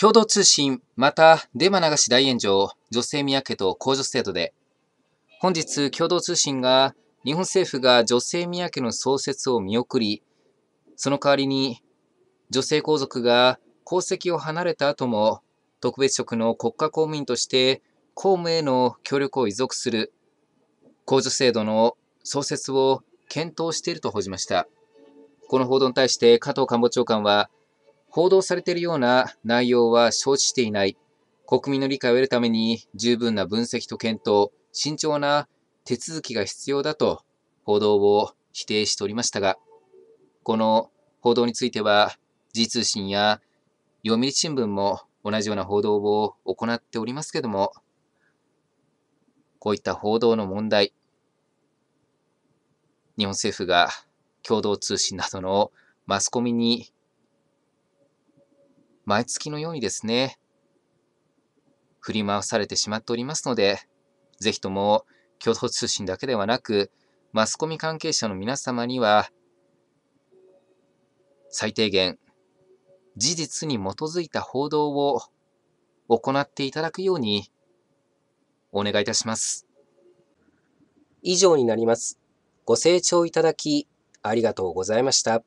共同通信、また、デマ流し大炎上、女性宮家と公助制度で、本日、共同通信が、日本政府が女性宮家の創設を見送り、その代わりに、女性皇族が皇籍を離れた後も、特別職の国家公務員として公務への協力を遺族する、控除制度の創設を検討していると報じました。この報道に対して加藤官房長官は、報道されているような内容は承知していない。国民の理解を得るために十分な分析と検討、慎重な手続きが必要だと報道を否定しておりましたが、この報道については、時通信や読売新聞も同じような報道を行っておりますけども、こういった報道の問題、日本政府が共同通信などのマスコミに毎月のようにですね、振り回されてしまっておりますので、ぜひとも共同通信だけではなく、マスコミ関係者の皆様には、最低限、事実に基づいた報道を行っていただくように、お願いいたします。以上になります。ご清聴いただき、ありがとうございました。